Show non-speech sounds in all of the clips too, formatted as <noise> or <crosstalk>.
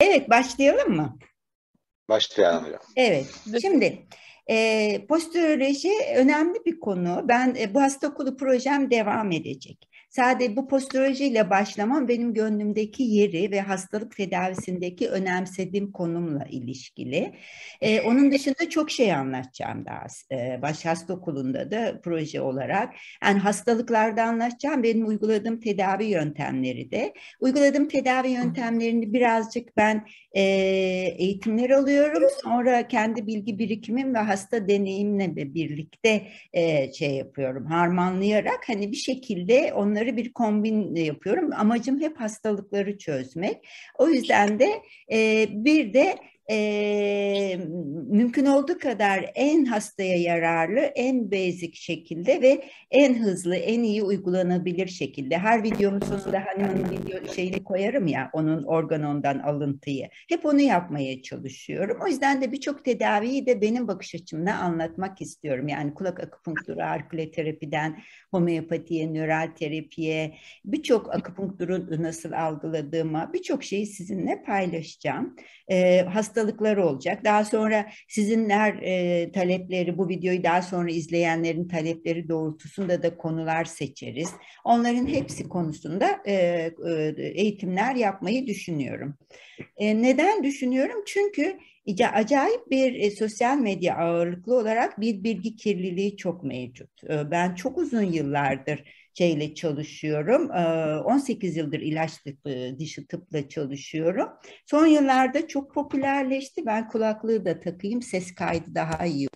Evet başlayalım mı? Başlayalım Evet şimdi e, postüroloji önemli bir konu. Ben e, bu hasta okulu projem devam edecek. Sadece bu postürolojiyle başlamam benim gönlümdeki yeri ve hastalık tedavisindeki önemsediğim konumla ilişkili. Ee, onun dışında çok şey anlatacağım daha. Ee, baş hasta okulunda da proje olarak. Yani hastalıklarda anlatacağım. Benim uyguladığım tedavi yöntemleri de. Uyguladığım tedavi yöntemlerini birazcık ben e, eğitimler alıyorum. Sonra kendi bilgi birikimim ve hasta deneyimle birlikte e, şey yapıyorum. Harmanlayarak hani bir şekilde onları onları bir kombin e, yapıyorum. Amacım hep hastalıkları çözmek. O yüzden de e, bir de e, mümkün olduğu kadar en hastaya yararlı, en basic şekilde ve en hızlı, en iyi uygulanabilir şekilde. Her videomun sonunda Hanım'ın video şeyini koyarım ya, onun organondan alıntıyı. Hep onu yapmaya çalışıyorum. O yüzden de birçok tedaviyi de benim bakış açımdan anlatmak istiyorum. Yani kulak akupunkturu, terapiden, homeopatiye, nöral terapiye, birçok akupunkturu nasıl algıladığıma, birçok şeyi sizinle paylaşacağım. E, hasta hastalıkları olacak. Daha sonra sizinler e, talepleri, bu videoyu daha sonra izleyenlerin talepleri doğrultusunda da konular seçeriz. Onların hepsi konusunda e, e eğitimler yapmayı düşünüyorum. E, neden düşünüyorum? Çünkü acayip bir e, sosyal medya ağırlıklı olarak bir bilgi kirliliği çok mevcut. E, ben çok uzun yıllardır şeyle çalışıyorum. 18 yıldır ilaç tıpı, dişi tıpla çalışıyorum. Son yıllarda çok popülerleşti. Ben kulaklığı da takayım, ses kaydı daha iyi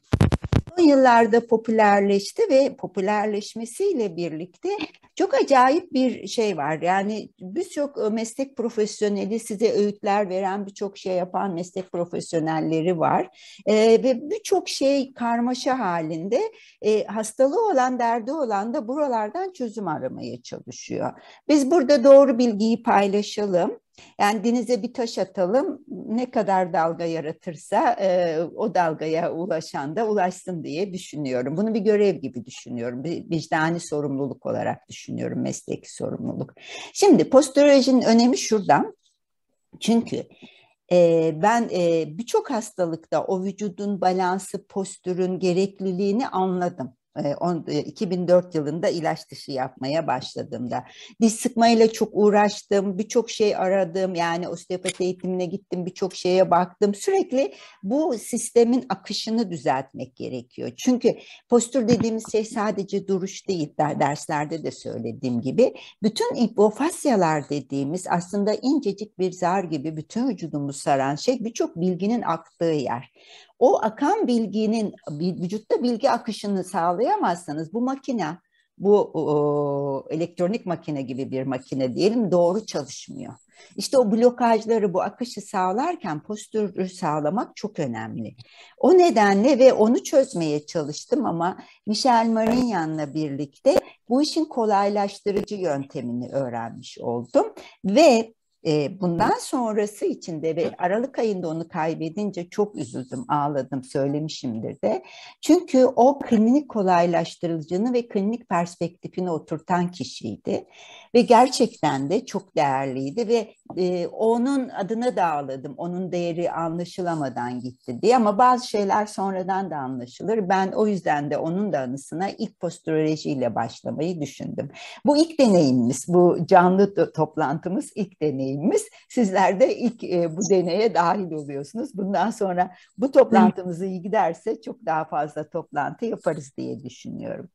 son yıllarda popülerleşti ve popülerleşmesiyle birlikte çok acayip bir şey var. Yani birçok e, meslek profesyoneli size öğütler veren birçok şey yapan meslek profesyonelleri var. E, ve birçok şey karmaşa halinde e, hastalığı olan derdi olan da buralardan çözüm aramaya çalışıyor. Biz burada doğru bilgiyi paylaşalım. Yani denize bir taş atalım ne kadar dalga yaratırsa e, o dalgaya ulaşan da ulaşsın diye düşünüyorum. Bunu bir görev gibi düşünüyorum. Bir vicdani sorumluluk olarak düşünüyorum mesleki sorumluluk. Şimdi postürolojinin önemi şuradan. Çünkü e, ben e, birçok hastalıkta o vücudun balansı, postürün gerekliliğini anladım. 2004 ee, e, yılında ilaç dışı yapmaya başladığımda. Diş sıkmayla çok uğraştım, birçok şey aradım. Yani osteopati eğitimine gittim, birçok şeye baktım. Sürekli bu sistemin akışını düzeltmek gerekiyor. Çünkü postür dediğimiz şey sadece duruş değil, derslerde de söylediğim gibi. Bütün hipofasyalar dediğimiz aslında incecik bir zar gibi bütün vücudumuzu saran şey birçok bilginin aktığı yer o akan bilginin vücutta bilgi akışını sağlayamazsanız bu makine bu o, elektronik makine gibi bir makine diyelim doğru çalışmıyor. İşte o blokajları bu akışı sağlarken postürü sağlamak çok önemli. O nedenle ve onu çözmeye çalıştım ama Michel Marinyan'la birlikte bu işin kolaylaştırıcı yöntemini öğrenmiş oldum ve e, bundan sonrası içinde ve Aralık ayında onu kaybedince çok üzüldüm, ağladım, söylemişimdir de. Çünkü o klinik kolaylaştırıcını ve klinik perspektifini oturtan kişiydi. Ve gerçekten de çok değerliydi ve e, onun adına da ağladım. Onun değeri anlaşılamadan gitti diye ama bazı şeyler sonradan da anlaşılır. Ben o yüzden de onun da anısına ilk postrolojiyle başlamayı düşündüm. Bu ilk deneyimimiz, bu canlı toplantımız ilk deneyim deneyimimiz. Sizler de ilk e, bu deneye dahil oluyorsunuz. Bundan sonra bu toplantımız iyi giderse çok daha fazla toplantı yaparız diye düşünüyorum.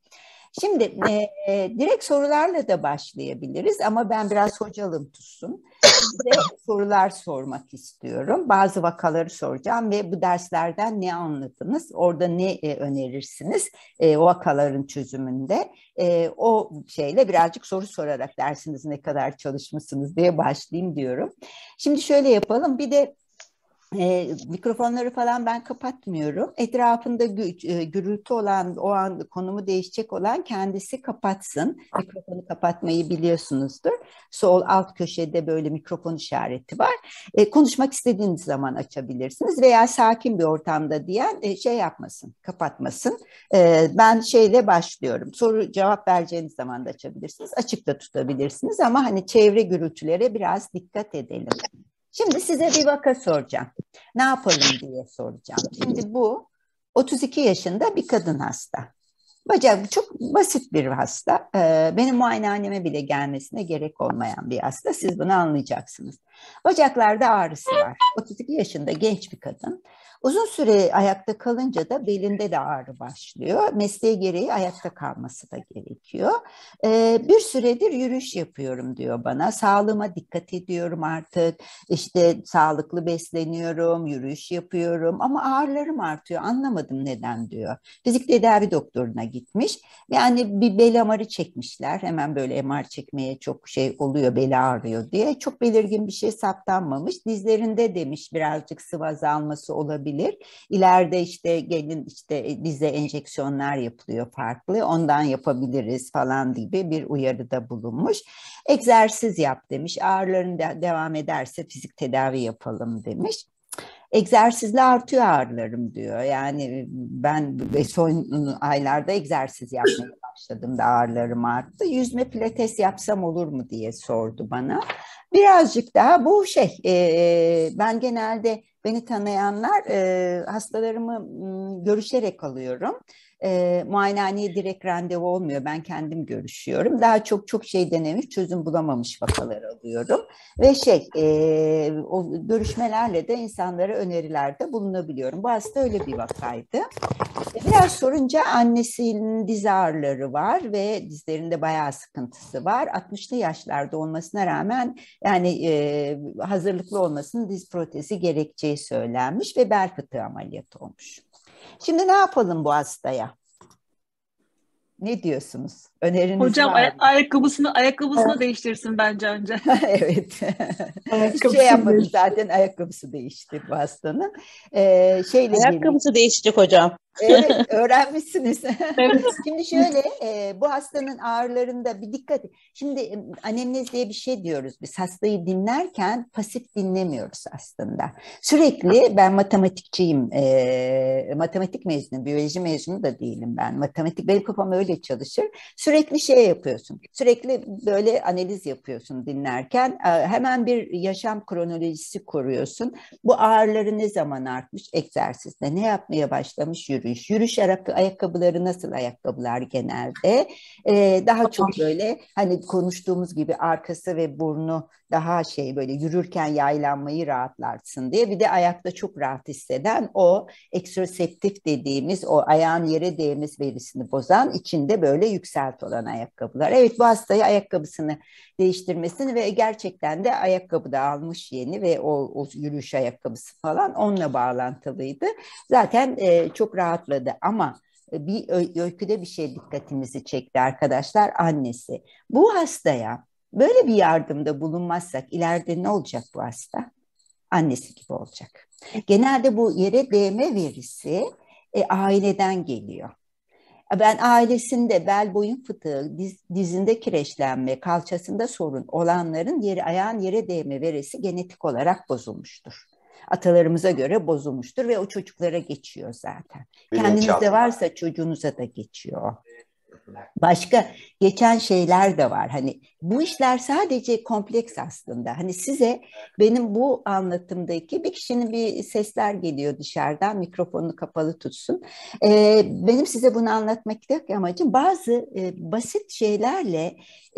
Şimdi e, e direkt sorularla da başlayabiliriz ama ben biraz hocalım tutsun size sorular sormak istiyorum. Bazı vakaları soracağım ve bu derslerden ne anladınız? Orada ne e, önerirsiniz e, o vakaların çözümünde? E, o şeyle birazcık soru sorarak dersiniz ne kadar çalışmışsınız diye başlayayım diyorum. Şimdi şöyle yapalım. Bir de e, mikrofonları falan ben kapatmıyorum. Etrafında gü, e, gürültü olan, o an konumu değişecek olan kendisi kapatsın. Mikrofonu kapatmayı biliyorsunuzdur. Sol alt köşede böyle mikrofon işareti var. E, konuşmak istediğiniz zaman açabilirsiniz veya sakin bir ortamda diyen e, şey yapmasın, kapatmasın. E, ben şeyle başlıyorum. Soru cevap vereceğiniz zaman da açabilirsiniz. Açıkta tutabilirsiniz ama hani çevre gürültülere biraz dikkat edelim. Şimdi size bir vaka soracağım. Ne yapalım diye soracağım. Şimdi bu 32 yaşında bir kadın hasta. Bacak çok basit bir hasta. Ee, benim muayenehaneme bile gelmesine gerek olmayan bir hasta. Siz bunu anlayacaksınız. Bacaklarda ağrısı var. 32 yaşında genç bir kadın. Uzun süre ayakta kalınca da belinde de ağrı başlıyor. Mesleğe gereği ayakta kalması da gerekiyor. Ee, bir süredir yürüyüş yapıyorum diyor bana. Sağlığıma dikkat ediyorum artık. İşte sağlıklı besleniyorum, yürüyüş yapıyorum ama ağrılarım artıyor. Anlamadım neden diyor. Fizik tedavi doktoruna gidiyor gitmiş. Yani bir bel amarı çekmişler. Hemen böyle MR çekmeye çok şey oluyor, bel ağrıyor diye. Çok belirgin bir şey saptanmamış. Dizlerinde demiş birazcık sıvı azalması olabilir. İleride işte gelin işte dize e, enjeksiyonlar yapılıyor farklı. Ondan yapabiliriz falan gibi bir uyarıda bulunmuş. Egzersiz yap demiş. Ağrıların devam ederse fizik tedavi yapalım demiş egzersizle artıyor ağrılarım diyor. Yani ben son aylarda egzersiz yapmaya <clears throat> başladım da ağrılarım arttı. Yüzme pilates yapsam olur mu diye sordu bana. Birazcık daha bu şey e, ben genelde beni tanıyanlar e, hastalarımı görüşerek alıyorum e, muayenehaneye direkt randevu olmuyor. Ben kendim görüşüyorum. Daha çok çok şey denemiş, çözüm bulamamış vakalar alıyorum. Ve şey, e, o görüşmelerle de insanlara önerilerde bulunabiliyorum. Bu hasta öyle bir vakaydı. Biraz sorunca annesinin diz ağrıları var ve dizlerinde bayağı sıkıntısı var. 60'lı yaşlarda olmasına rağmen yani e, hazırlıklı olmasının diz protezi gerekeceği söylenmiş ve bel fıtığı ameliyatı olmuş. Şimdi ne yapalım bu hastaya? Ne diyorsunuz? öneriniz Hocam, var mı? Hocam ayakkabısını, ayakkabısını evet. değiştirsin bence önce. <laughs> evet. Ayakkabısı. şey yapmadı zaten ayakkabısı değişti bu hastanın. Ee, şeyle ayakkabısı gibi. değişecek hocam. evet <laughs> öğrenmişsiniz. <laughs> Şimdi şöyle e, bu hastanın ağrılarında bir dikkat. Şimdi anemnez diye bir şey diyoruz biz hastayı dinlerken pasif dinlemiyoruz aslında. Sürekli ben matematikçiyim, e, matematik mezunu, biyoloji mezunu da değilim ben. Matematik benim kafam öyle çalışır. Sürekli sürekli şey yapıyorsun. Sürekli böyle analiz yapıyorsun dinlerken. Ee, hemen bir yaşam kronolojisi kuruyorsun. Bu ağırları ne zaman artmış? Egzersizde ne yapmaya başlamış? Yürüyüş. Yürüyüş ayakkabıları nasıl ayakkabılar genelde? Ee, daha çok böyle hani konuştuğumuz gibi arkası ve burnu daha şey böyle yürürken yaylanmayı rahatlarsın diye. Bir de ayakta çok rahat hisseden o eksoseptif dediğimiz o ayağın yere değmez verisini bozan içinde böyle yükselt olan ayakkabılar. Evet bu hastayı ayakkabısını değiştirmesini ve gerçekten de ayakkabı da almış yeni ve o, o yürüyüş ayakkabısı falan onunla bağlantılıydı. Zaten e, çok rahatladı ama e, bir öyküde bir şey dikkatimizi çekti arkadaşlar annesi. Bu hastaya Böyle bir yardımda bulunmazsak ileride ne olacak bu hasta? Annesi gibi olacak. Genelde bu yere değme verisi e, aileden geliyor. E, ben ailesinde bel boyun fıtığı, diz, dizinde kireçlenme, kalçasında sorun olanların yeri ayağın yere değme verisi genetik olarak bozulmuştur. Atalarımıza göre bozulmuştur ve o çocuklara geçiyor zaten. Bilinç Kendinizde altında. varsa çocuğunuza da geçiyor başka geçen şeyler de var. Hani bu işler sadece kompleks aslında. Hani size benim bu anlatımdaki bir kişinin bir sesler geliyor dışarıdan mikrofonu kapalı tutsun. Ee, benim size bunu anlatmaktaki amacım bazı e, basit şeylerle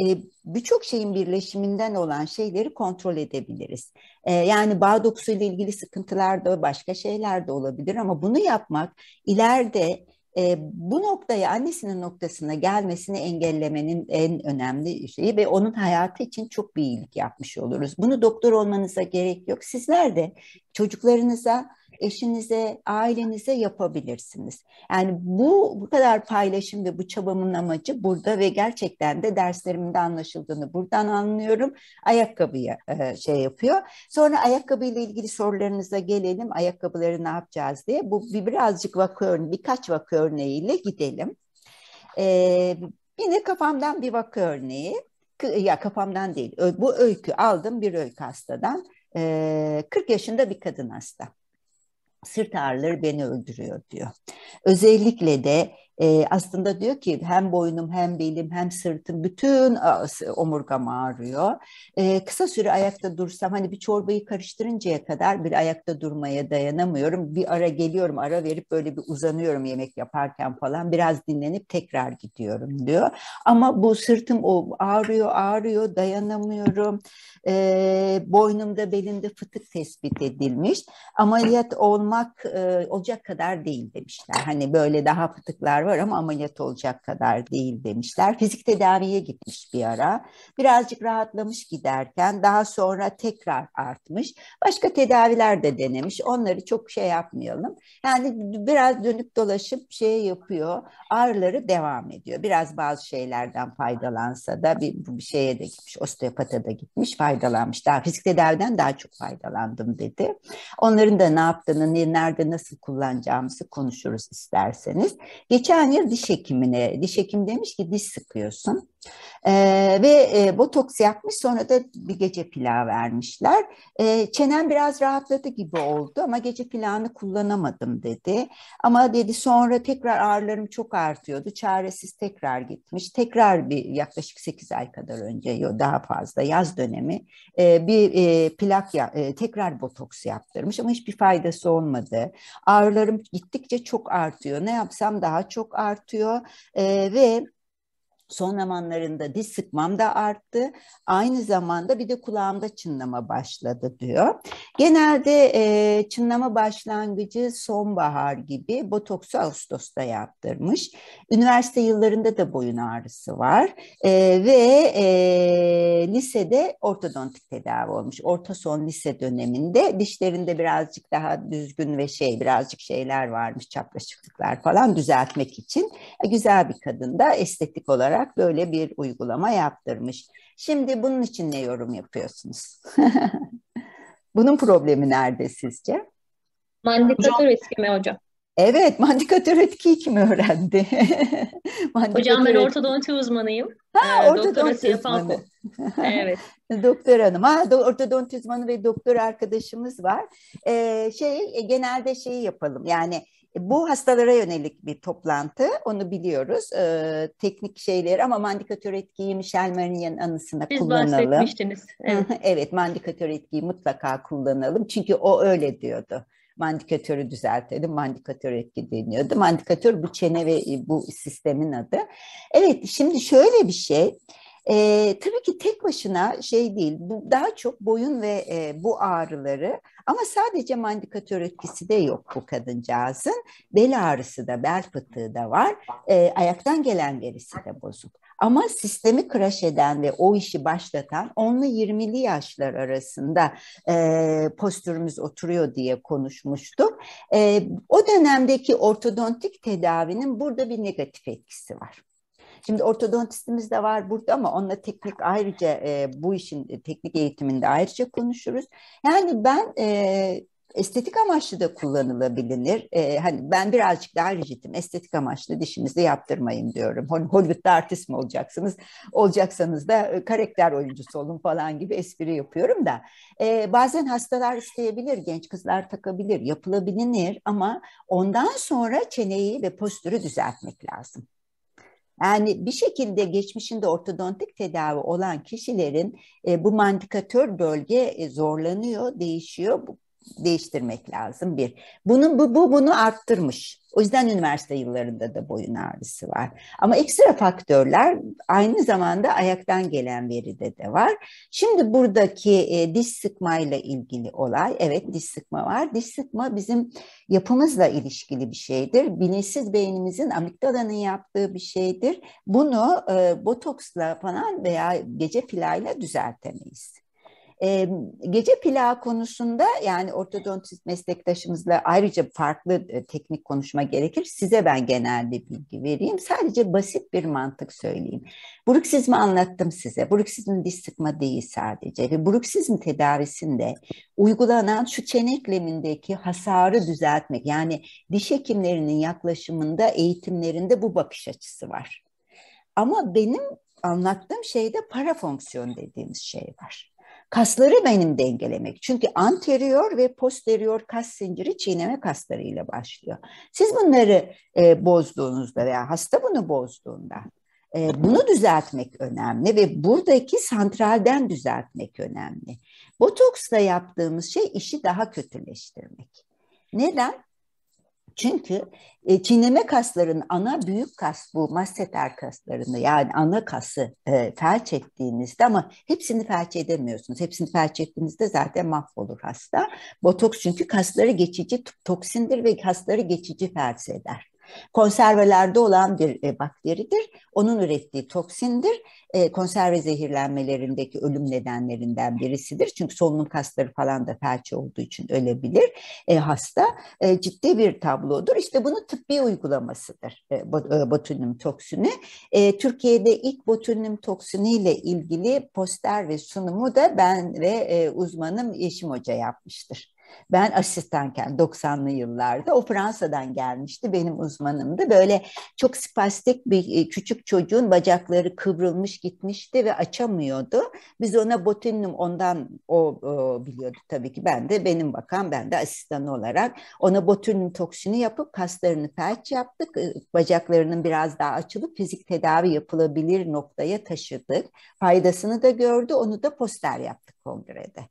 e, birçok şeyin birleşiminden olan şeyleri kontrol edebiliriz. E, yani bağ dokusuyla ilgili sıkıntılar da başka şeyler de olabilir ama bunu yapmak ileride e, bu noktaya annesinin noktasına gelmesini engellemenin en önemli şeyi ve onun hayatı için çok bir iyilik yapmış oluruz. Bunu doktor olmanıza gerek yok. Sizler de çocuklarınıza eşinize, ailenize yapabilirsiniz. Yani bu bu kadar paylaşım ve bu çabamın amacı burada ve gerçekten de derslerimde anlaşıldığını buradan anlıyorum. Ayakkabıya e, şey yapıyor. Sonra ayakkabıyla ilgili sorularınıza gelelim. Ayakkabıları ne yapacağız diye. Bu bir birazcık vakı örneği birkaç vakı örneğiyle gidelim. Ee, yine kafamdan bir vakı örneği. Ya kafamdan değil. Bu öykü aldım bir öykü hastadan. 40 e, yaşında bir kadın hasta sırt ağrıları beni öldürüyor diyor. Özellikle de e, aslında diyor ki hem boynum hem belim hem sırtım bütün omurgam ağrıyor. E, kısa süre ayakta dursam hani bir çorbayı karıştırıncaya kadar bir ayakta durmaya dayanamıyorum. Bir ara geliyorum ara verip böyle bir uzanıyorum yemek yaparken falan biraz dinlenip tekrar gidiyorum diyor. Ama bu sırtım o ağrıyor ağrıyor dayanamıyorum. E, boynumda belinde fıtık tespit edilmiş. Ameliyat olmak e, olacak kadar değil demişler. Hani böyle daha fıtıklar var var ama ameliyat olacak kadar değil demişler. Fizik tedaviye gitmiş bir ara. Birazcık rahatlamış giderken daha sonra tekrar artmış. Başka tedaviler de denemiş. Onları çok şey yapmayalım. Yani biraz dönüp dolaşıp şey yapıyor. Ağrıları devam ediyor. Biraz bazı şeylerden faydalansa da bir, bir şeye de gitmiş. Osteopata da gitmiş. Faydalanmış. Daha fizik tedaviden daha çok faydalandım dedi. Onların da ne yaptığını, nerede nasıl kullanacağımızı konuşuruz isterseniz. Geçen Şahinir diş hekimine, diş hekim demiş ki diş sıkıyorsun. E, ve e, botoks yapmış sonra da bir gece pilav vermişler. E, çenem biraz rahatladı gibi oldu ama gece pilavını kullanamadım dedi. Ama dedi sonra tekrar ağrılarım çok artıyordu. Çaresiz tekrar gitmiş. Tekrar bir yaklaşık 8 ay kadar önce yo daha fazla yaz dönemi e, bir e, plak ya, e, tekrar botoks yaptırmış ama hiçbir faydası olmadı. Ağrılarım gittikçe çok artıyor. Ne yapsam daha çok çok artıyor e, ve son zamanlarında diz sıkmam da arttı. Aynı zamanda bir de kulağımda çınlama başladı diyor. Genelde e, çınlama başlangıcı sonbahar gibi botoksu Ağustos'ta yaptırmış. Üniversite yıllarında da boyun ağrısı var e, ve e, lisede ortodontik tedavi olmuş. Orta son lise döneminde dişlerinde birazcık daha düzgün ve şey birazcık şeyler varmış çapraşıklıklar falan düzeltmek için. E, güzel bir kadın da estetik olarak olarak böyle bir uygulama yaptırmış. Şimdi bunun için ne yorum yapıyorsunuz? <laughs> Bunun problemi nerede sizce? Mandikatör etki mi hocam? Evet, mandikatör etkiyi kim öğrendi? <laughs> hocam ben ortodonti uzmanıyım. Ha, ee, ortodonti şey uzmanı. <laughs> evet. doktor hanım. Ha, do ortodonti uzmanı ve doktor arkadaşımız var. Ee, şey, e, genelde şeyi yapalım. Yani e, bu hastalara yönelik bir toplantı, onu biliyoruz. E, teknik şeyleri ama mandikatör etkiyi Michel Marie'nin anısına Biz kullanalım. Biz bahsetmiştiniz. Evet. evet, mandikatör etkiyi mutlaka kullanalım. Çünkü o öyle diyordu. Mandikatörü düzeltelim, mandikatör etki deniyordu. Mandikatör bu çene ve bu sistemin adı. Evet, şimdi şöyle bir şey. E, tabii ki tek başına şey değil, bu daha çok boyun ve e, bu ağrıları ama sadece mandikatör etkisi de yok bu kadıncağızın. Bel ağrısı da, bel fıtığı da var, e, ayaktan gelen verisi de bozuk. Ama sistemi kraş eden ve o işi başlatan 10'lu 20'li yaşlar arasında e, postürümüz oturuyor diye konuşmuştuk. E, o dönemdeki ortodontik tedavinin burada bir negatif etkisi var. Şimdi ortodontistimiz de var burada ama onunla teknik ayrıca e, bu işin e, teknik eğitiminde ayrıca konuşuruz. Yani ben e, estetik amaçlı da kullanılabilir. E, hani ben birazcık daha rigidim. Estetik amaçlı dişinizi yaptırmayın diyorum. Hollywood'da artist mi olacaksınız? Olacaksanız da e, karakter oyuncusu olun falan gibi espri yapıyorum da. E, bazen hastalar isteyebilir, genç kızlar takabilir, yapılabilir ama ondan sonra çeneyi ve postürü düzeltmek lazım. Yani bir şekilde geçmişinde ortodontik tedavi olan kişilerin e, bu mandikatör bölge e, zorlanıyor, değişiyor. Bu, değiştirmek lazım bir. Bunu, bu, bu bunu arttırmış. O yüzden üniversite yıllarında da boyun ağrısı var. Ama ekstra faktörler aynı zamanda ayaktan gelen veride de var. Şimdi buradaki e, diş sıkmayla ilgili olay, evet diş sıkma var. Diş sıkma bizim yapımızla ilişkili bir şeydir. Bilinçsiz beynimizin amigdalanın yaptığı bir şeydir. Bunu e, botoksla falan veya gece filayla düzeltemeyiz. E, gece plağı konusunda yani ortodontist meslektaşımızla ayrıca farklı e, teknik konuşma gerekir. Size ben genelde bilgi vereyim. Sadece basit bir mantık söyleyeyim. Bruksizmi anlattım size. Bruksizm diş sıkma değil sadece. Ve bruksizm tedarisinde uygulanan şu çeneklemindeki hasarı düzeltmek. Yani diş hekimlerinin yaklaşımında, eğitimlerinde bu bakış açısı var. Ama benim anlattığım şeyde para fonksiyon dediğimiz şey var. Kasları benim dengelemek. Çünkü anterior ve posterior kas zinciri çiğneme kaslarıyla başlıyor. Siz bunları e, bozduğunuzda veya hasta bunu bozduğunda e, bunu düzeltmek önemli ve buradaki santralden düzeltmek önemli. Botoksla yaptığımız şey işi daha kötüleştirmek. Neden? Çünkü e, çiğneme kasların ana büyük kas bu masseter kaslarını yani ana kası e, felç ettiğinizde ama hepsini felç edemiyorsunuz. Hepsini felç ettiğinizde zaten mahvolur hasta. Botoks çünkü kasları geçici toksindir ve kasları geçici felç eder konservelerde olan bir e, bakteridir. Onun ürettiği toksindir. E, konserve zehirlenmelerindeki ölüm nedenlerinden birisidir. Çünkü solunum kasları falan da felç olduğu için ölebilir e, hasta. E, ciddi bir tablodur. İşte bunu tıbbi uygulamasıdır e, e botulinum toksini. E, Türkiye'de ilk botulinum toksiniyle ilgili poster ve sunumu da ben ve e, uzmanım Yeşim Hoca yapmıştır. Ben asistanken 90'lı yıllarda o Fransa'dan gelmişti. Benim uzmanımdı. Böyle çok spastik bir e, küçük çocuğun bacakları kıvrılmış gitmişti ve açamıyordu. Biz ona botinum ondan o, o biliyordu tabii ki. Ben de benim bakan ben de asistan olarak ona botinum toksini yapıp kaslarını felç yaptık. E, bacaklarının biraz daha açılıp fizik tedavi yapılabilir noktaya taşıdık. Faydasını da gördü. Onu da poster yaptık kongrede.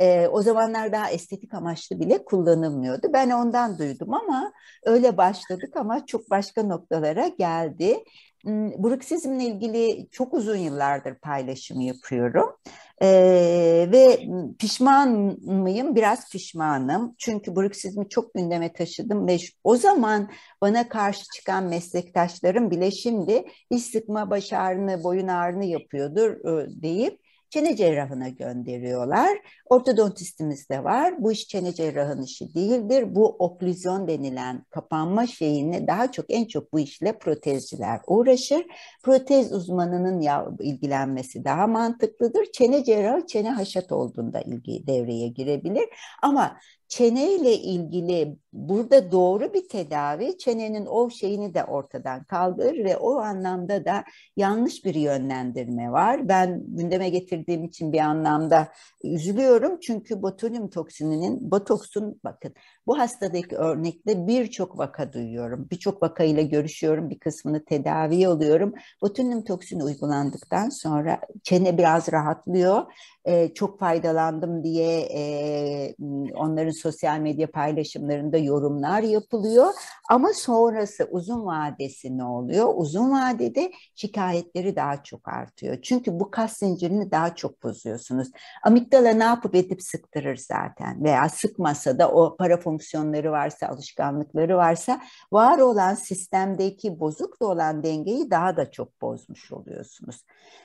E, o zamanlar daha estetik amaçlı bile kullanılmıyordu. Ben ondan duydum ama öyle başladık ama çok başka noktalara geldi. Hmm, Bruksizmle ilgili çok uzun yıllardır paylaşımı yapıyorum. Ee, ve pişman mıyım? Biraz pişmanım. Çünkü bruksizmi çok gündeme taşıdım ve o zaman bana karşı çıkan meslektaşlarım bile şimdi iş sıkma baş ağrını, boyun ağrını yapıyordur ıı, deyip çene cerrahına gönderiyorlar. Ortodontistimiz de var. Bu iş çene cerrahının işi değildir. Bu oklüzyon denilen kapanma şeyini daha çok en çok bu işle protezciler uğraşır. Protez uzmanının ilgilenmesi daha mantıklıdır. Çene cerrahı çene haşat olduğunda ilgi devreye girebilir. Ama çeneyle ilgili burada doğru bir tedavi çenenin o şeyini de ortadan kaldırır ve o anlamda da yanlış bir yönlendirme var. Ben gündeme getirdiğim girdiğim için bir anlamda üzülüyorum. Çünkü botulinum toksininin, botoksun bakın bu hastadaki örnekte birçok vaka duyuyorum. Birçok vakayla görüşüyorum, bir kısmını tedavi oluyorum. Botulinum toksini uygulandıktan sonra çene biraz rahatlıyor e, çok faydalandım diye e, onların sosyal medya paylaşımlarında yorumlar yapılıyor. Ama sonrası uzun vadesi ne oluyor? Uzun vadede şikayetleri daha çok artıyor. Çünkü bu kas zincirini daha çok bozuyorsunuz. Amigdala ne yapıp edip sıktırır zaten veya sıkmasa da o para fonksiyonları varsa, alışkanlıkları varsa var olan sistemdeki bozuklu olan dengeyi daha da çok bozmuş oluyorsunuz.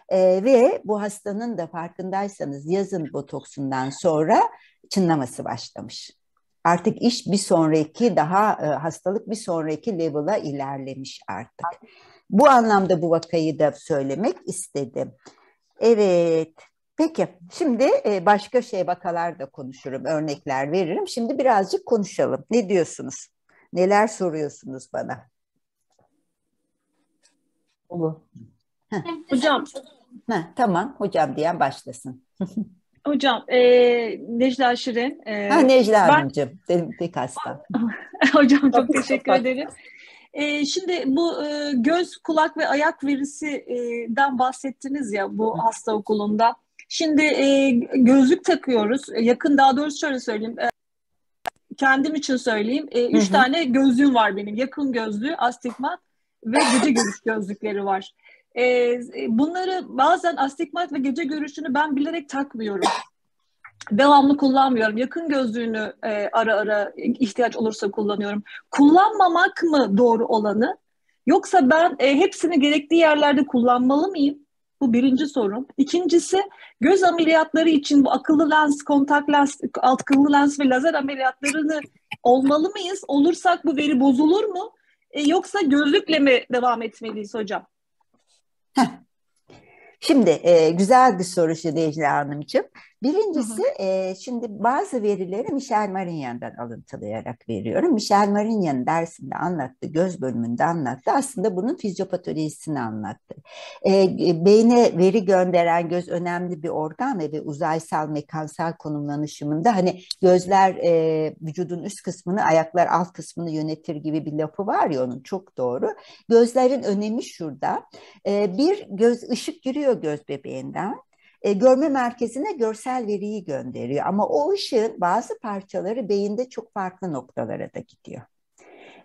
E, ve bu hastanın da farkındaysanız yazın botoksundan sonra çınlaması başlamış. Artık iş bir sonraki daha e, hastalık bir sonraki level'a ilerlemiş artık. Bu anlamda bu vakayı da söylemek istedim. Evet. Peki şimdi e, başka şey vakalar da konuşurum, örnekler veririm. Şimdi birazcık konuşalım. Ne diyorsunuz? Neler soruyorsunuz bana? Olur. Hocam Heh, tamam hocam diyen başlasın. Hocam, e, Necla Şirin. E, ha, Necla ben... Hanımcığım, dedim tek hasta. <laughs> Hocam çok teşekkür ederim. E, şimdi bu e, göz, kulak ve ayak verisinden bahsettiniz ya bu hasta okulunda. Şimdi e, gözlük takıyoruz. E, yakın daha doğrusu şöyle söyleyeyim. E, kendim için söyleyeyim. E, üç hı hı. tane gözlüğüm var benim. Yakın gözlüğü, astigmat ve gece görüş gözlükleri var. E, bunları bazen astigmat ve gece görüşünü ben bilerek takmıyorum. Devamlı kullanmıyorum. Yakın gözlüğünü e, ara ara ihtiyaç olursa kullanıyorum. Kullanmamak mı doğru olanı? Yoksa ben e, hepsini gerektiği yerlerde kullanmalı mıyım? Bu birinci sorum. İkincisi göz ameliyatları için bu akıllı lens, kontak lens, alt akıllı lens ve lazer ameliyatlarını olmalı mıyız? Olursak bu veri bozulur mu? E, yoksa gözlükle mi devam etmeliyiz hocam? Heh. Şimdi e, güzel bir soru Şedecli Hanımcığım. Birincisi E, şimdi bazı verileri Michel Marinyan'dan alıntılayarak veriyorum. Michel Marinyan dersinde anlattı, göz bölümünde anlattı. Aslında bunun fizyopatolojisini anlattı. E, beyne veri gönderen göz önemli bir organ ve, ve uzaysal mekansal konumlanışımında hani gözler e, vücudun üst kısmını, ayaklar alt kısmını yönetir gibi bir lafı var ya onun çok doğru. Gözlerin önemi şurada. E, bir göz ışık giriyor göz bebeğinden e, görme merkezine görsel veriyi gönderiyor. Ama o ışığın bazı parçaları beyinde çok farklı noktalara da gidiyor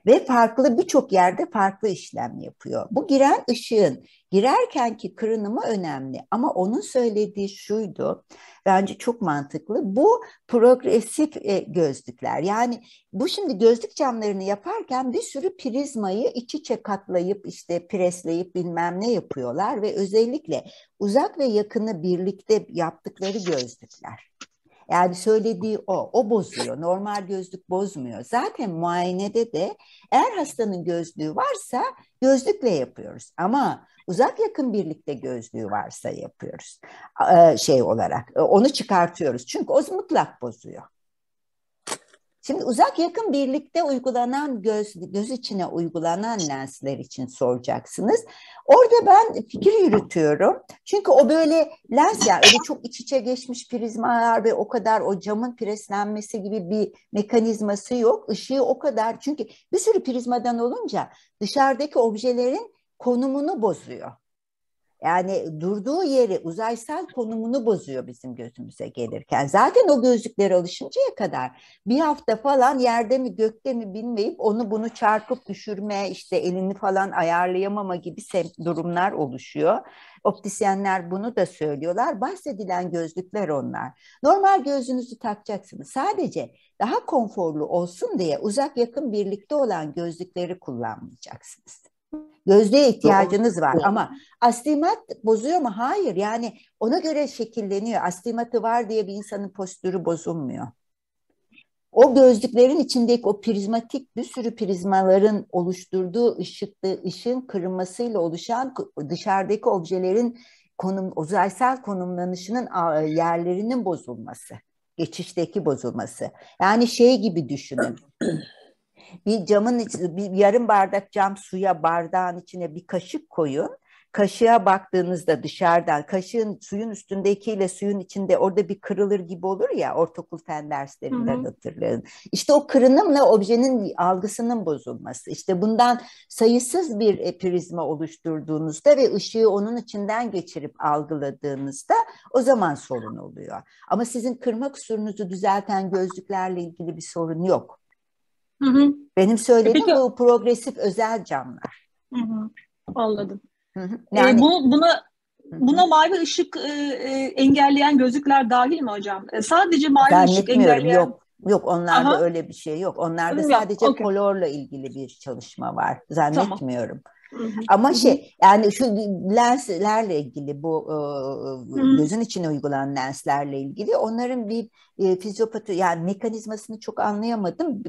ve farklı birçok yerde farklı işlem yapıyor. Bu giren ışığın girerkenki kırınımı önemli ama onun söylediği şuydu bence çok mantıklı bu progresif e, gözlükler yani bu şimdi gözlük camlarını yaparken bir sürü prizmayı iç içe katlayıp işte presleyip bilmem ne yapıyorlar ve özellikle uzak ve yakını birlikte yaptıkları gözlükler. Yani söylediği o. O bozuyor. Normal gözlük bozmuyor. Zaten muayenede de eğer hastanın gözlüğü varsa gözlükle yapıyoruz. Ama uzak yakın birlikte gözlüğü varsa yapıyoruz. Ee, şey olarak. E, onu çıkartıyoruz. Çünkü o mutlak bozuyor. Şimdi uzak yakın birlikte uygulanan göz, göz içine uygulanan lensler için soracaksınız. Orada ben fikir yürütüyorum. Çünkü o böyle lens yani öyle çok iç içe geçmiş prizmalar ve o kadar o camın preslenmesi gibi bir mekanizması yok. Işığı o kadar çünkü bir sürü prizmadan olunca dışarıdaki objelerin konumunu bozuyor. Yani durduğu yeri, uzaysal konumunu bozuyor bizim gözümüze gelirken. Zaten o gözlüklere alışıncaya kadar bir hafta falan yerde mi gökte mi bilmeyip onu bunu çarpıp düşürme, işte elini falan ayarlayamama gibi durumlar oluşuyor. Optisyenler bunu da söylüyorlar. Bahsedilen gözlükler onlar. Normal gözünüzü takacaksınız. Sadece daha konforlu olsun diye uzak yakın birlikte olan gözlükleri kullanmayacaksınız. Gözlüğe ihtiyacınız var ama astigmat bozuyor mu? Hayır yani ona göre şekilleniyor. Astigmatı var diye bir insanın postürü bozulmuyor. O gözlüklerin içindeki o prizmatik bir sürü prizmaların oluşturduğu ışıklı ışın kırılmasıyla oluşan dışarıdaki objelerin konum uzaysal konumlanışının yerlerinin bozulması, geçişteki bozulması. Yani şey gibi düşünün. <clears throat> Bir camın içi, bir yarım bardak cam suya bardağın içine bir kaşık koyun. Kaşığa baktığınızda dışarıdan kaşığın suyun üstündekiyle suyun içinde orada bir kırılır gibi olur ya ortaokul fen derslerinden hı hı. hatırlayın. İşte o kırınımla objenin algısının bozulması. İşte bundan sayısız bir e, prizma oluşturduğunuzda ve ışığı onun içinden geçirip algıladığınızda o zaman sorun oluyor. Ama sizin kırma kusurunuzu düzelten gözlüklerle ilgili bir sorun yok. Hı Benim söylediğim Peki, bu progresif özel camlar. Hı hı. Anladım. Hı hı. Ee, yani, e, bu, buna Buna mavi ışık e, e, engelleyen gözlükler dahil mi hocam? E, sadece mavi ben ışık engelleyen... Yok, yok onlarda Aha. öyle bir şey yok. Onlarda Öyle sadece okay. kolorla ilgili bir çalışma var. Zannetmiyorum. Tamam. Ama şey yani şu lenslerle ilgili bu gözün içine uygulanan lenslerle ilgili onların bir fizyopatı yani mekanizmasını çok anlayamadım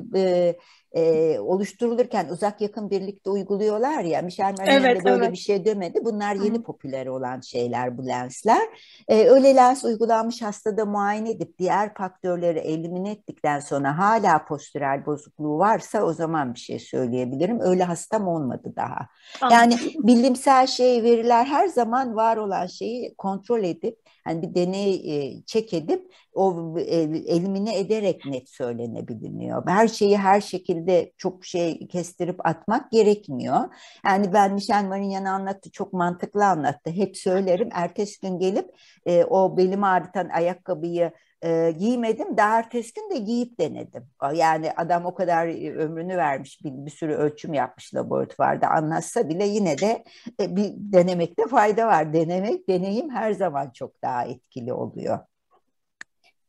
e, oluşturulurken uzak yakın birlikte uyguluyorlar ya. Michel Marien evet, de böyle evet. bir şey demedi. Bunlar yeni Hı. popüler olan şeyler bu lensler. E, öyle lens uygulanmış hastada muayene edip diğer faktörleri elimine ettikten sonra hala postürel bozukluğu varsa o zaman bir şey söyleyebilirim. Öyle hastam olmadı daha. Anladım. Yani bilimsel şey veriler her zaman var olan şeyi kontrol edip Hani bir deney e, çek edip o e, elimine ederek net söylenebiliniyor. Her şeyi her şekilde çok şey kestirip atmak gerekmiyor. Yani ben Michel Marinyan'ı anlattı çok mantıklı anlattı. Hep söylerim ertesi gün gelip e, o belim ağrıtan ayakkabıyı e, giymedim. Daha ertesi gün de giyip denedim. Yani adam o kadar e, ömrünü vermiş, bir, bir sürü ölçüm yapmış laboratuvarda anlatsa bile yine de e, bir denemekte fayda var. Denemek, deneyim her zaman çok daha etkili oluyor.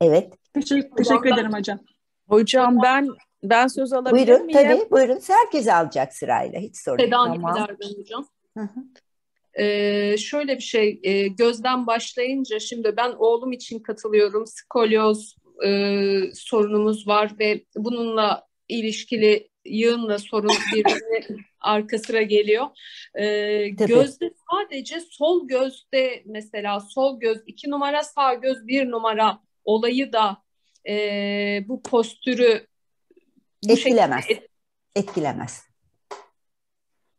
Evet. Teşekkür, teşekkür ederim hocam. Hocam ben ben söz alabilir buyurun, miyim? Buyurun tabii buyurun. Herkes alacak sırayla hiç sorun yok. Tamam. hocam. Hı hı e, şöyle bir şey e, gözden başlayınca şimdi ben oğlum için katılıyorum. Skolyoz e, sorunumuz var ve bununla ilişkili yığınla sorun <laughs> birbirine arka sıra geliyor. Ee, gözde sadece sol gözde mesela sol göz iki numara sağ göz bir numara olayı da e, bu postürü etkilemez. şekilde... etkilemez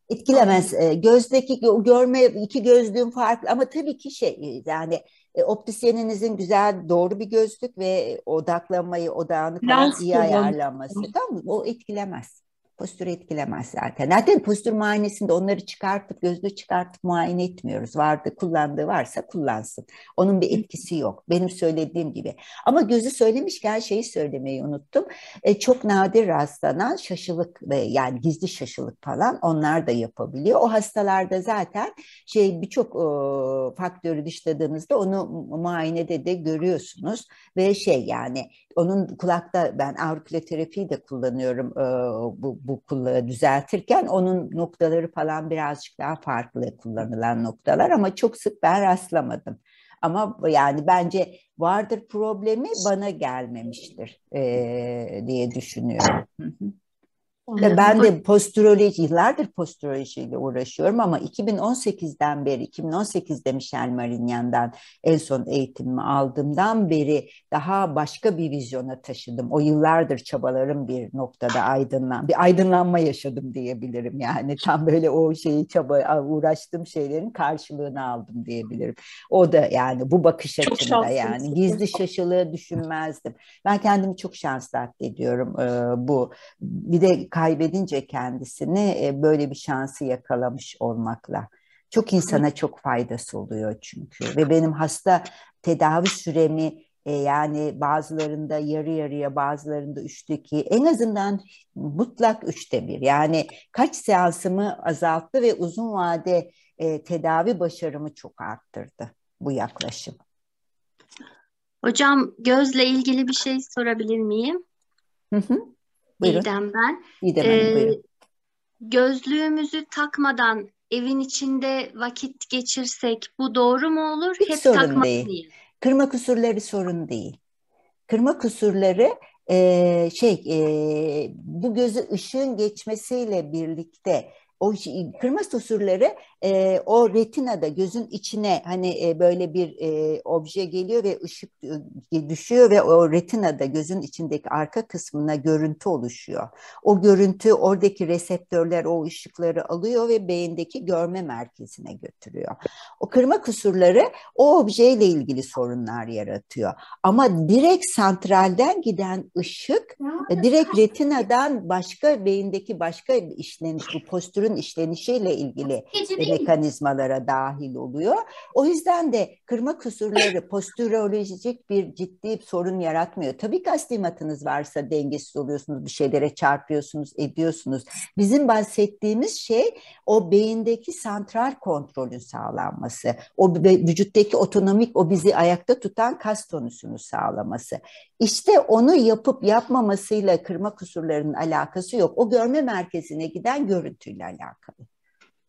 etkilemez. Ee, gözdeki görme iki gözlüğün farklı ama tabii ki şey yani e, optisyeninizin güzel doğru bir gözlük ve odaklanmayı odağını iyi kullanım. ayarlanması tamam mı? O etkilemez postürü etkilemez zaten. Zaten postür muayenesinde onları çıkartıp gözlü çıkartıp muayene etmiyoruz. Vardı kullandığı varsa kullansın. Onun bir etkisi yok. Benim söylediğim gibi. Ama gözü söylemişken şeyi söylemeyi unuttum. E, çok nadir rastlanan şaşılık ve yani gizli şaşılık falan onlar da yapabiliyor. O hastalarda zaten şey birçok e, faktörü dışladığınızda onu muayenede de görüyorsunuz ve şey yani onun kulakta ben auriküloterapiyi de kullanıyorum e, bu, bu kulağı düzeltirken. Onun noktaları falan birazcık daha farklı kullanılan noktalar ama çok sık ben rastlamadım. Ama yani bence vardır problemi bana gelmemiştir e, diye düşünüyorum. Ve ben de postüroloji, yıllardır postürolojiyle uğraşıyorum ama 2018'den beri, 2018'de Michel Marignan'dan en son eğitimimi aldığımdan beri daha başka bir vizyona taşıdım. O yıllardır çabalarım bir noktada aydınlan, bir aydınlanma yaşadım diyebilirim yani. Tam böyle o şeyi çaba, uğraştığım şeylerin karşılığını aldım diyebilirim. O da yani bu bakış açımda yani gizli şaşılığı düşünmezdim. Ben kendimi çok şanslı hissediyorum e, bu. Bir de kaybedince kendisini e, böyle bir şansı yakalamış olmakla. Çok insana çok faydası oluyor çünkü ve benim hasta tedavi süremi e, yani bazılarında yarı yarıya bazılarında üçteki en azından mutlak üçte bir yani kaç seansımı azalttı ve uzun vade e, tedavi başarımı çok arttırdı bu yaklaşım. Hocam gözle ilgili bir şey sorabilir miyim? Hı hı. Buyurun. İdem ben. İdem Hanım, ee, buyurun. Gözlüğümüzü takmadan evin içinde vakit geçirsek bu doğru mu olur? Hiç Hep sorun değil. değil. Kırma kusurları sorun değil. Kırma kusurları e, şey e, bu gözü ışığın geçmesiyle birlikte o kırma tosürleri e, o retinada gözün içine hani e, böyle bir e, obje geliyor ve ışık e, düşüyor ve o retinada gözün içindeki arka kısmına görüntü oluşuyor. O görüntü oradaki reseptörler o ışıkları alıyor ve beyindeki görme merkezine götürüyor. O kırma kusurları o objeyle ilgili sorunlar yaratıyor. Ama direkt santralden giden ışık e, direkt retinadan başka beyindeki başka işleniş bu postürün işlenişiyle ilgili mekanizmalara dahil oluyor. O yüzden de kırma kusurları <laughs> postürolojik bir ciddi sorun yaratmıyor. Tabii ki astigmatınız varsa dengesiz oluyorsunuz, bir şeylere çarpıyorsunuz, ediyorsunuz. Bizim bahsettiğimiz şey o beyindeki santral kontrolün sağlanması. O vücuttaki otonomik, o bizi ayakta tutan kas tonusunu sağlaması. İşte onu yapıp yapmamasıyla kırma kusurlarının alakası yok. O görme merkezine giden görüntüyle alakalı.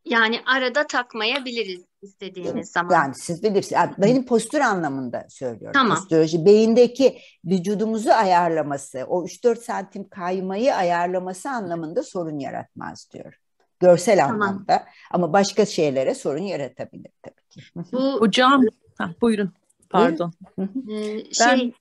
Yani arada takmayabiliriz istediğimiz zaman. Yani siz bilirsiniz. benim postür anlamında söylüyorum. Tamam. Postüroloji beyindeki vücudumuzu ayarlaması, o 3-4 santim kaymayı ayarlaması anlamında sorun yaratmaz diyor. Görsel tamam. anlamda ama başka şeylere sorun yaratabilir tabii ki. Bu hocam buyurun. Pardon. Ee, şey ben...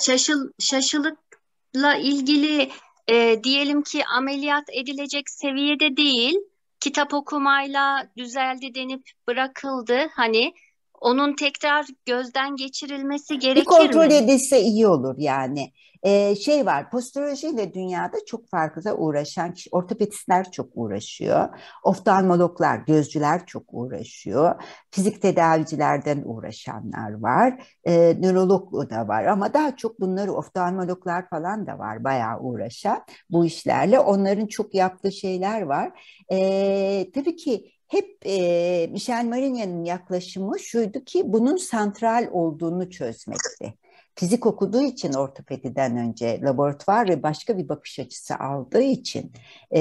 şaşıl şaşılıkla ilgili e, diyelim ki ameliyat edilecek seviyede değil kitap okumayla düzeldi denip bırakıldı. Hani onun tekrar gözden geçirilmesi gerekir Bir kontrol mi? edilse iyi olur yani. Ee, şey var, postürolojiyle dünyada çok farklı uğraşan kişi, ortopedistler çok uğraşıyor. Oftalmologlar, gözcüler çok uğraşıyor. Fizik tedavicilerden uğraşanlar var. Ee, nörolog da var ama daha çok bunları oftalmologlar falan da var bayağı uğraşan bu işlerle. Onların çok yaptığı şeyler var. Ee, tabii ki hep e, Michel Marigny'nin yaklaşımı şuydu ki bunun santral olduğunu çözmekti fizik okuduğu için ortopediden önce laboratuvar ve başka bir bakış açısı aldığı için e,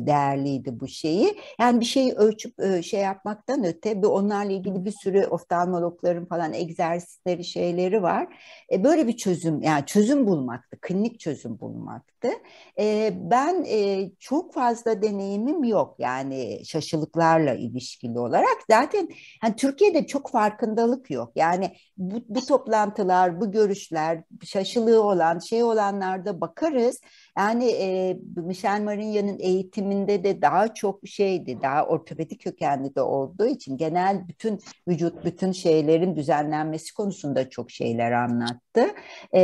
değerliydi bu şeyi. Yani bir şeyi ölçüp e, şey yapmaktan öte bir onlarla ilgili bir sürü oftalmologların falan egzersizleri şeyleri var. E, böyle bir çözüm yani çözüm bulmaktı. Klinik çözüm bulmaktı. E, ben e, çok fazla deneyimim yok yani şaşılıklarla ilişkili olarak. Zaten yani Türkiye'de çok farkındalık yok. Yani bu, bu toplantılar bu görüşler, şaşılığı olan, şey olanlarda bakarız. Yani e, Michel Marigna'nın eğitiminde de daha çok şeydi, daha ortopedik kökenli de olduğu için genel bütün vücut, bütün şeylerin düzenlenmesi konusunda çok şeyler anlattı. E,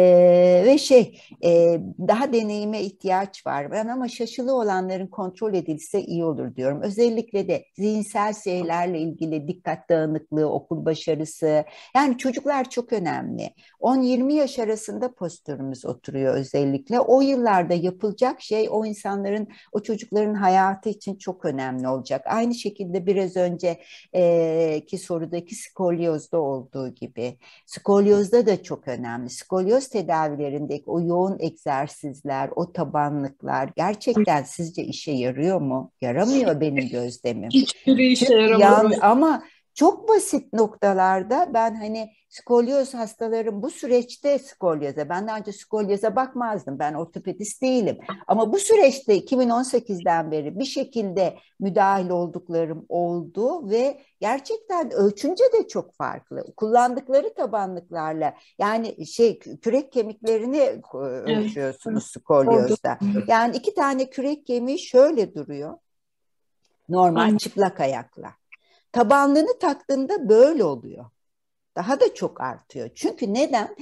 ve şey, e, daha deneyime ihtiyaç var. Ben ama şaşılı olanların kontrol edilse iyi olur diyorum. Özellikle de zihinsel şeylerle ilgili dikkat dağınıklığı, okul başarısı. Yani çocuklar çok önemli. 10-20 yaş arasında postürümüz oturuyor özellikle. O yıllarda yapılacak şey o insanların, o çocukların hayatı için çok önemli olacak. Aynı şekilde biraz önceki sorudaki skolyozda olduğu gibi. Skolyozda da çok önemli. Skolyoz tedavilerindeki o yoğun egzersizler, o tabanlıklar gerçekten sizce işe yarıyor mu? Yaramıyor benim gözlemim. Hiçbir işe yaramıyor. Ama çok basit noktalarda ben hani skolyoz hastaların bu süreçte skolyoza, ben daha önce skolyoza bakmazdım, ben ortopedist değilim. Ama bu süreçte 2018'den beri bir şekilde müdahil olduklarım oldu ve gerçekten ölçünce de çok farklı. Kullandıkları tabanlıklarla yani şey kürek kemiklerini e, ölçüyorsunuz skolyozda. Yani iki tane kürek kemiği şöyle duruyor. Normal çıplak ayakla tabanlığını taktığında böyle oluyor. Daha da çok artıyor. Çünkü neden?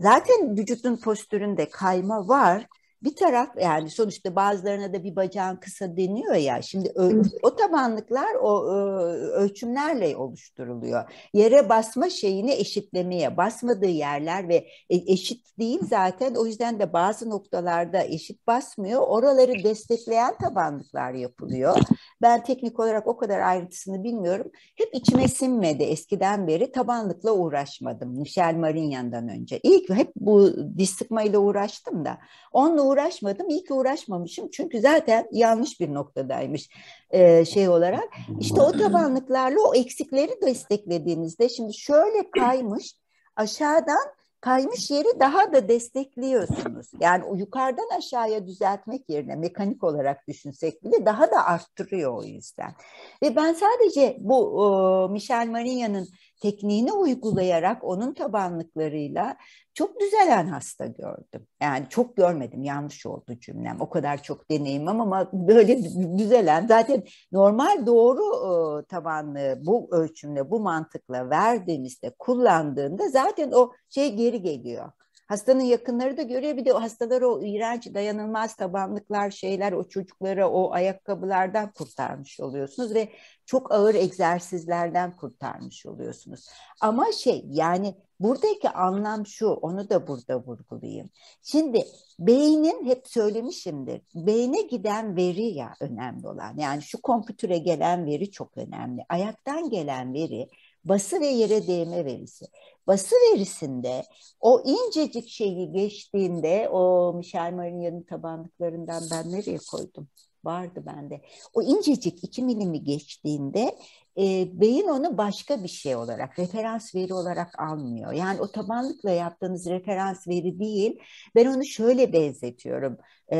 Zaten vücudun postüründe kayma var. Bir taraf yani sonuçta bazılarına da bir bacağın kısa deniyor ya. Şimdi o, o tabanlıklar o ölçümlerle oluşturuluyor. Yere basma şeyini eşitlemeye, basmadığı yerler ve e, eşit değil zaten. O yüzden de bazı noktalarda eşit basmıyor. Oraları destekleyen tabanlıklar yapılıyor. Ben teknik olarak o kadar ayrıntısını bilmiyorum. Hep içime sinmedi eskiden beri tabanlıkla uğraşmadım. Michel Marinyan'dan önce. İlk hep bu diz sıkmayla uğraştım da. Onunla uğraşmadım. İlk uğraşmamışım. Çünkü zaten yanlış bir noktadaymış e, şey olarak. İşte o tabanlıklarla o eksikleri desteklediğimizde şimdi şöyle kaymış aşağıdan kaymış yeri daha da destekliyorsunuz. Yani yukarıdan aşağıya düzeltmek yerine mekanik olarak düşünsek bile daha da arttırıyor o yüzden. Ve ben sadece bu e, Michel Marigna'nın tekniğini uygulayarak onun tabanlıklarıyla çok düzelen hasta gördüm. Yani çok görmedim yanlış oldu cümlem. O kadar çok deneyimim ama böyle düzelen zaten normal doğru e, tabanlı bu ölçümle bu mantıkla verdiğimizde kullandığında zaten o şey geri geliyor. Hastanın yakınları da görüyor bir de o hastaları o iğrenç dayanılmaz tabanlıklar şeyler o çocuklara o ayakkabılardan kurtarmış oluyorsunuz ve çok ağır egzersizlerden kurtarmış oluyorsunuz. Ama şey yani buradaki anlam şu onu da burada vurgulayayım. Şimdi beynin hep söylemişimdir beyne giden veri ya önemli olan yani şu kompütüre gelen veri çok önemli ayaktan gelen veri bası ve yere değme verisi. Bası verisinde o incecik şeyi geçtiğinde o Michel Marigny'nin tabanlıklarından ben nereye koydum? vardı bende. O incecik 2 milimi geçtiğinde e, beyin onu başka bir şey olarak, referans veri olarak almıyor. Yani o tabanlıkla yaptığınız referans veri değil. Ben onu şöyle benzetiyorum. E,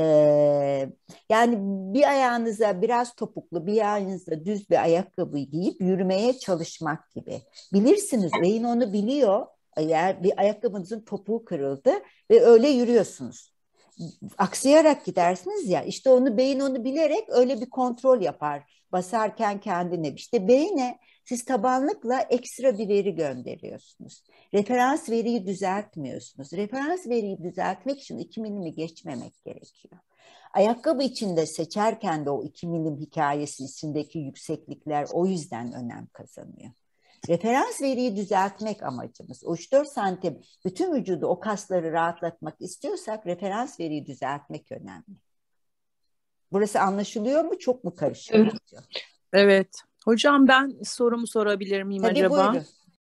yani bir ayağınıza biraz topuklu, bir ayağınıza düz bir ayakkabı giyip yürümeye çalışmak gibi. Bilirsiniz, beyin onu biliyor. Eğer bir ayakkabınızın topuğu kırıldı ve öyle yürüyorsunuz aksayarak gidersiniz ya işte onu beyin onu bilerek öyle bir kontrol yapar basarken kendine işte beyne siz tabanlıkla ekstra bir veri gönderiyorsunuz. Referans veriyi düzeltmiyorsunuz. Referans veriyi düzeltmek için 2 milimi geçmemek gerekiyor. Ayakkabı içinde seçerken de o 2 milim hikayesi içindeki yükseklikler o yüzden önem kazanıyor. Referans veriyi düzeltmek amacımız. O 3-4 santim bütün vücudu o kasları rahatlatmak istiyorsak referans veriyi düzeltmek önemli. Burası anlaşılıyor mu? Çok mu karışıyor? Evet. evet. Hocam ben sorumu sorabilir miyim Tabii acaba? Buyurun.